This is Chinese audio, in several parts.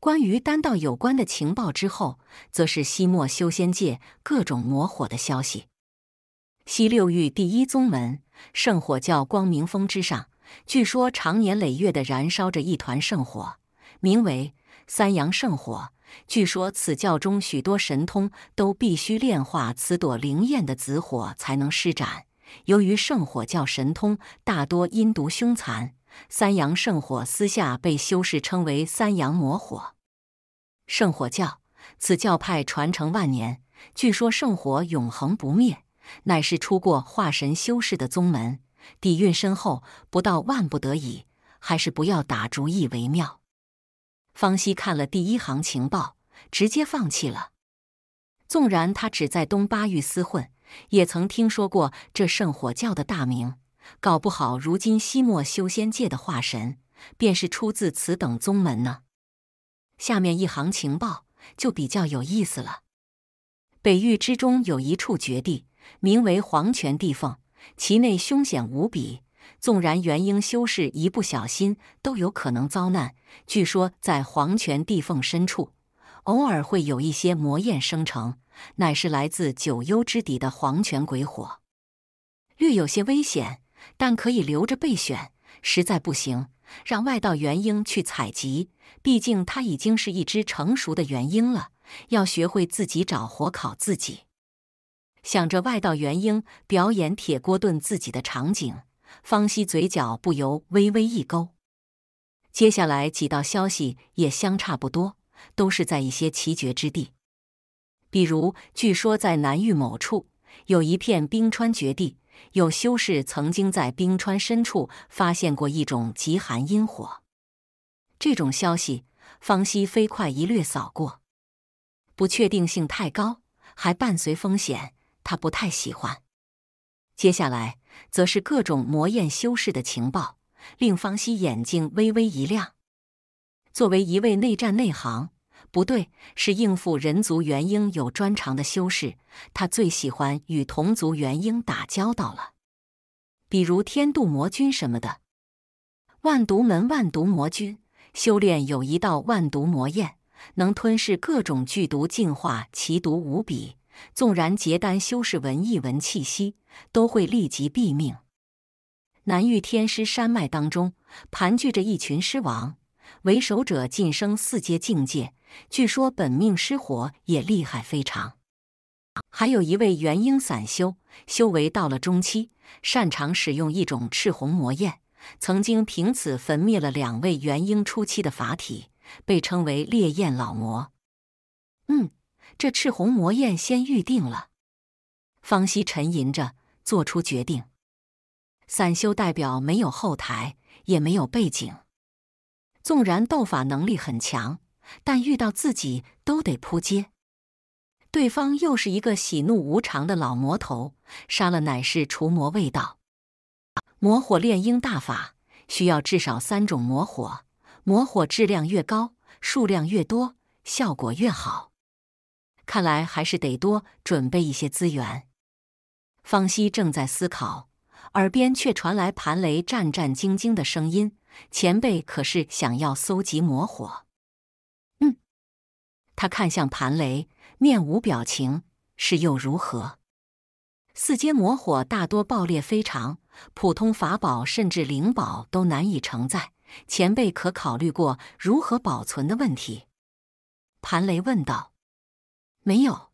关于丹道有关的情报之后，则是西漠修仙界各种魔火的消息。西六域第一宗门圣火教光明峰之上，据说常年累月的燃烧着一团圣火，名为三阳圣火。据说此教中许多神通都必须炼化此朵灵焰的紫火才能施展。由于圣火教神通大多阴毒凶残。三阳圣火私下被修士称为三阳魔火。圣火教，此教派传承万年，据说圣火永恒不灭，乃是出过化神修士的宗门，底蕴深厚。不到万不得已，还是不要打主意为妙。方西看了第一行情报，直接放弃了。纵然他只在东巴域厮混，也曾听说过这圣火教的大名。搞不好，如今西莫修仙界的化神，便是出自此等宗门呢。下面一行情报就比较有意思了：北域之中有一处绝地，名为黄泉地缝，其内凶险无比，纵然元婴修士一不小心都有可能遭难。据说，在黄泉地缝深处，偶尔会有一些魔焰生成，乃是来自九幽之底的黄泉鬼火，略有些危险。但可以留着备选，实在不行，让外道元婴去采集。毕竟他已经是一只成熟的元婴了，要学会自己找火烤自己。想着外道元婴表演铁锅炖自己的场景，方西嘴角不由微微一勾。接下来几道消息也相差不多，都是在一些奇绝之地，比如据说在南域某处有一片冰川绝地。有修士曾经在冰川深处发现过一种极寒阴火，这种消息方西飞快一掠扫过，不确定性太高，还伴随风险，他不太喜欢。接下来则是各种魔焰修士的情报，令方西眼睛微微一亮。作为一位内战内行。不对，是应付人族元婴有专长的修士。他最喜欢与同族元婴打交道了，比如天度魔君什么的。万毒门万毒魔君修炼有一道万毒魔焰，能吞噬各种剧毒，净化奇毒无比。纵然结丹修士闻一闻气息，都会立即毙命。南域天师山脉当中，盘踞着一群尸王。为首者晋升四阶境界，据说本命失火也厉害非常。还有一位元婴散修，修为到了中期，擅长使用一种赤红魔焰，曾经凭此焚灭了两位元婴初期的法体，被称为烈焰老魔。嗯，这赤红魔焰先预定了。方西沉吟着做出决定。散修代表没有后台，也没有背景。纵然斗法能力很强，但遇到自己都得扑街。对方又是一个喜怒无常的老魔头，杀了乃是除魔卫道。魔火炼鹰大法需要至少三种魔火，魔火质量越高，数量越多，效果越好。看来还是得多准备一些资源。方西正在思考。耳边却传来盘雷战战兢兢的声音：“前辈可是想要搜集魔火？”嗯，他看向盘雷，面无表情：“是又如何？”四阶魔火大多爆裂非常，普通法宝甚至灵宝都难以承载。前辈可考虑过如何保存的问题？盘雷问道：“没有。”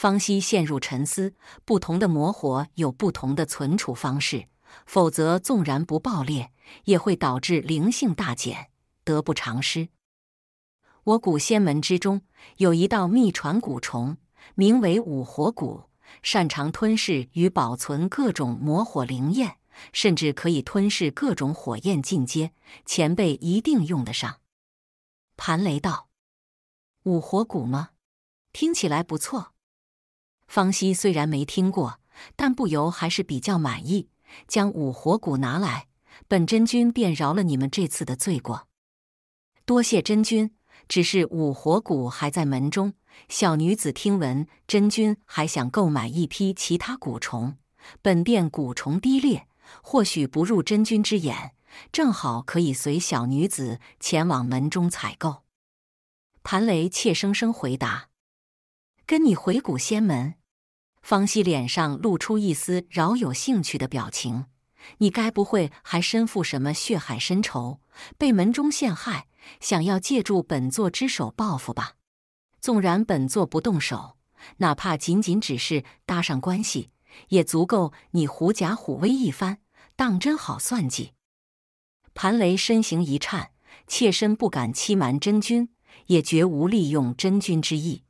方希陷入沉思，不同的魔火有不同的存储方式，否则纵然不爆裂，也会导致灵性大减，得不偿失。我古仙门之中有一道秘传蛊虫，名为五火蛊，擅长吞噬与保存各种魔火灵焰，甚至可以吞噬各种火焰进阶。前辈一定用得上。盘雷道，五火蛊吗？听起来不错。方西虽然没听过，但不由还是比较满意。将五活骨拿来，本真君便饶了你们这次的罪过。多谢真君。只是五活骨还在门中，小女子听闻真君还想购买一批其他蛊虫，本殿蛊虫低劣，或许不入真君之眼。正好可以随小女子前往门中采购。谭雷怯生生回答：“跟你回古仙门。”方希脸上露出一丝饶有兴趣的表情：“你该不会还身负什么血海深仇，被门中陷害，想要借助本座之手报复吧？纵然本座不动手，哪怕仅仅只是搭上关系，也足够你狐假虎威一番。当真好算计！”盘雷身形一颤：“妾身不敢欺瞒真君，也绝无利用真君之意。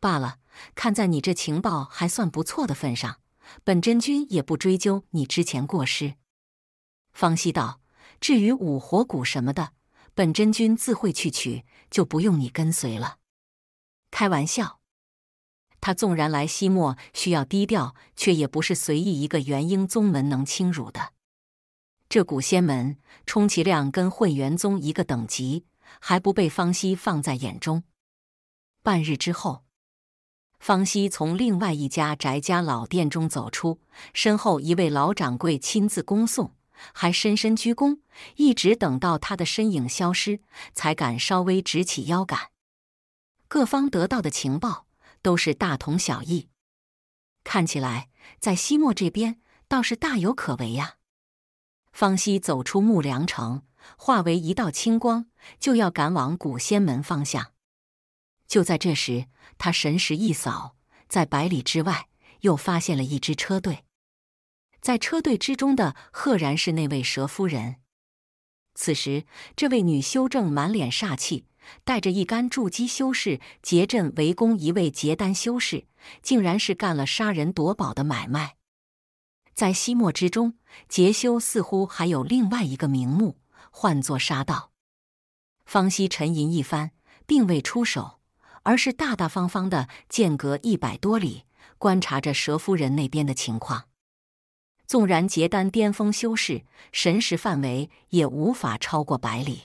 罢了。”看在你这情报还算不错的份上，本真君也不追究你之前过失。方西道：“至于五火谷什么的，本真君自会去取，就不用你跟随了。”开玩笑，他纵然来西漠需要低调，却也不是随意一个元婴宗门能轻辱的。这古仙门充其量跟混元宗一个等级，还不被方西放在眼中。半日之后。方西从另外一家宅家老店中走出，身后一位老掌柜亲自恭送，还深深鞠躬，一直等到他的身影消失，才敢稍微直起腰杆。各方得到的情报都是大同小异，看起来在西莫这边倒是大有可为呀。方西走出木梁城，化为一道青光，就要赶往古仙门方向。就在这时，他神识一扫，在百里之外又发现了一支车队。在车队之中的，赫然是那位蛇夫人。此时，这位女修正满脸煞气，带着一干筑基修士结阵围攻一位结丹修士，竟然是干了杀人夺宝的买卖。在西漠之中，杰修似乎还有另外一个名目，唤作杀道。方西沉吟一番，并未出手。而是大大方方的，间隔一百多里，观察着蛇夫人那边的情况。纵然结丹巅峰修士，神识范围也无法超过百里，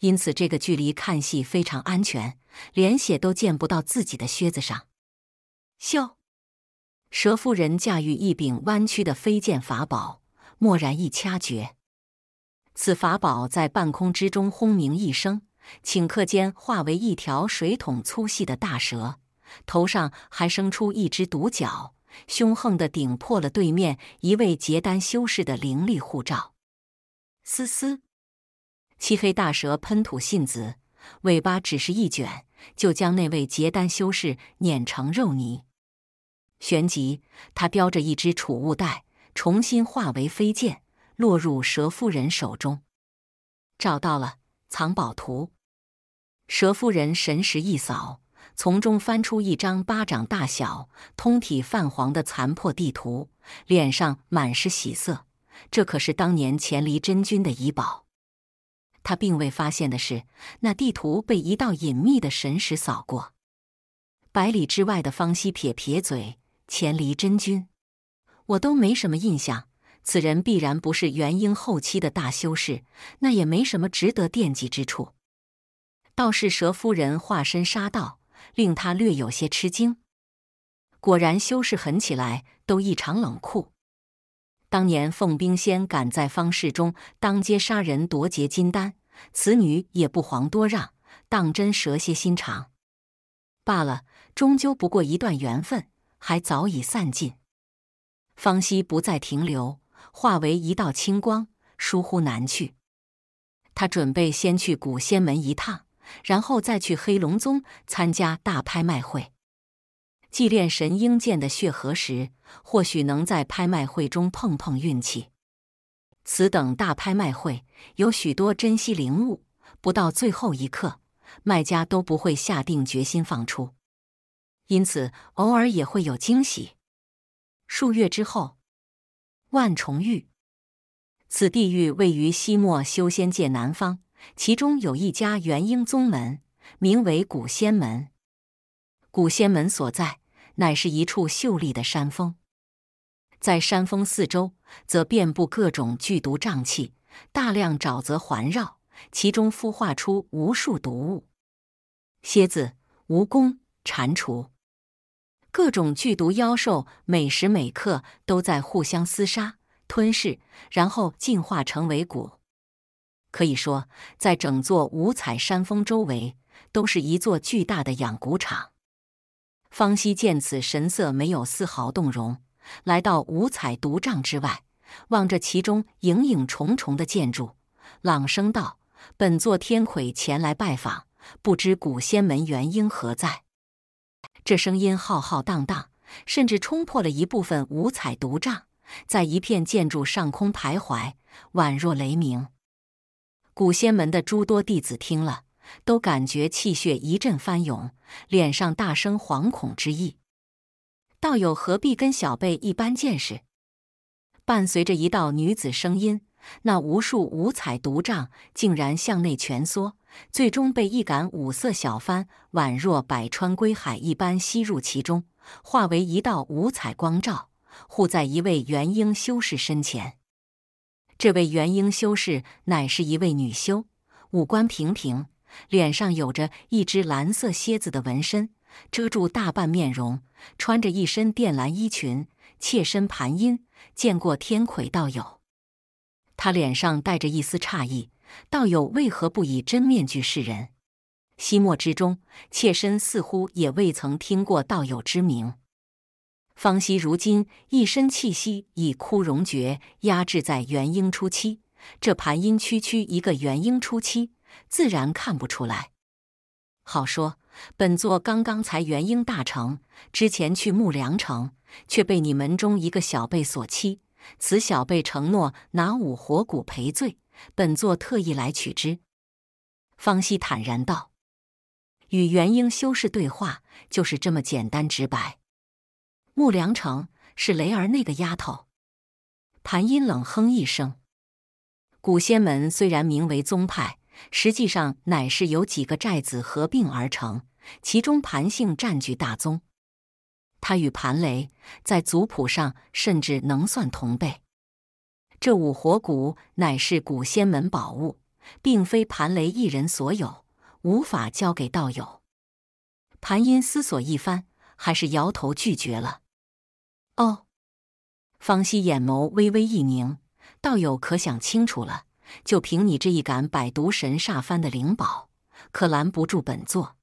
因此这个距离看戏非常安全，连血都溅不到自己的靴子上。咻！蛇夫人驾驭一柄弯曲的飞剑法宝，蓦然一掐诀，此法宝在半空之中轰鸣一声。顷刻间化为一条水桶粗细的大蛇，头上还生出一只独角，凶横地顶破了对面一位结丹修士的灵力护罩。嘶嘶，漆黑大蛇喷吐信子，尾巴只是一卷，就将那位结丹修士碾成肉泥。旋即，他叼着一只储物袋，重新化为飞剑，落入蛇夫人手中。找到了。藏宝图，蛇夫人神识一扫，从中翻出一张巴掌大小、通体泛黄的残破地图，脸上满是喜色。这可是当年黔离真君的遗宝。他并未发现的是，那地图被一道隐秘的神识扫过。百里之外的方西撇撇嘴：“黔离真君，我都没什么印象。”此人必然不是元婴后期的大修士，那也没什么值得惦记之处。倒是蛇夫人化身杀道，令他略有些吃惊。果然，修士狠起来都异常冷酷。当年凤冰仙敢在方世中当街杀人夺劫金丹，此女也不遑多让，当真蛇蝎心肠。罢了，终究不过一段缘分，还早已散尽。方希不再停留。化为一道青光，疏忽南去。他准备先去古仙门一趟，然后再去黑龙宗参加大拍卖会，祭炼神鹰剑的血河时，或许能在拍卖会中碰碰运气。此等大拍卖会有许多珍稀灵物，不到最后一刻，卖家都不会下定决心放出，因此偶尔也会有惊喜。数月之后。万重玉。此地域位于西漠修仙界南方，其中有一家元婴宗门，名为古仙门。古仙门所在，乃是一处秀丽的山峰，在山峰四周，则遍布各种剧毒瘴气，大量沼泽环绕，其中孵化出无数毒物：蝎子、蜈蚣、蟾蜍。各种剧毒妖兽每时每刻都在互相厮杀、吞噬，然后进化成为蛊。可以说，在整座五彩山峰周围，都是一座巨大的养蛊场。方西见此，神色没有丝毫动容，来到五彩毒帐之外，望着其中影影重重的建筑，朗声道：“本座天魁前来拜访，不知古仙门原因何在？”这声音浩浩荡荡，甚至冲破了一部分五彩毒障，在一片建筑上空徘徊，宛若雷鸣。古仙门的诸多弟子听了，都感觉气血一阵翻涌，脸上大生惶恐之意。道友何必跟小辈一般见识？伴随着一道女子声音。那无数五彩毒瘴竟然向内蜷缩，最终被一杆五色小幡，宛若百川归海一般吸入其中，化为一道五彩光照，护在一位元婴修士身前。这位元婴修士乃是一位女修，五官平平，脸上有着一只蓝色蝎子的纹身，遮住大半面容，穿着一身靛蓝衣裙，妾身盘阴，见过天魁道友。他脸上带着一丝诧异：“道友为何不以真面具示人？”昔墨之中，妾身似乎也未曾听过道友之名。方惜如今一身气息以枯荣诀压制在元婴初期，这盘阴区区一个元婴初期，自然看不出来。好说，本座刚刚才元婴大成，之前去木梁城，却被你门中一个小辈所欺。此小辈承诺拿五火骨赔罪，本座特意来取之。方西坦然道：“与元婴修士对话，就是这么简单直白。”木良城是雷儿那个丫头。盘音冷哼一声：“古仙门虽然名为宗派，实际上乃是由几个寨子合并而成，其中盘姓占据大宗。”他与盘雷在族谱上甚至能算同辈，这五火骨乃是古仙门宝物，并非盘雷一人所有，无法交给道友。盘音思索一番，还是摇头拒绝了。哦，方西眼眸微微一凝，道友可想清楚了，就凭你这一杆百毒神煞幡的灵宝，可拦不住本座。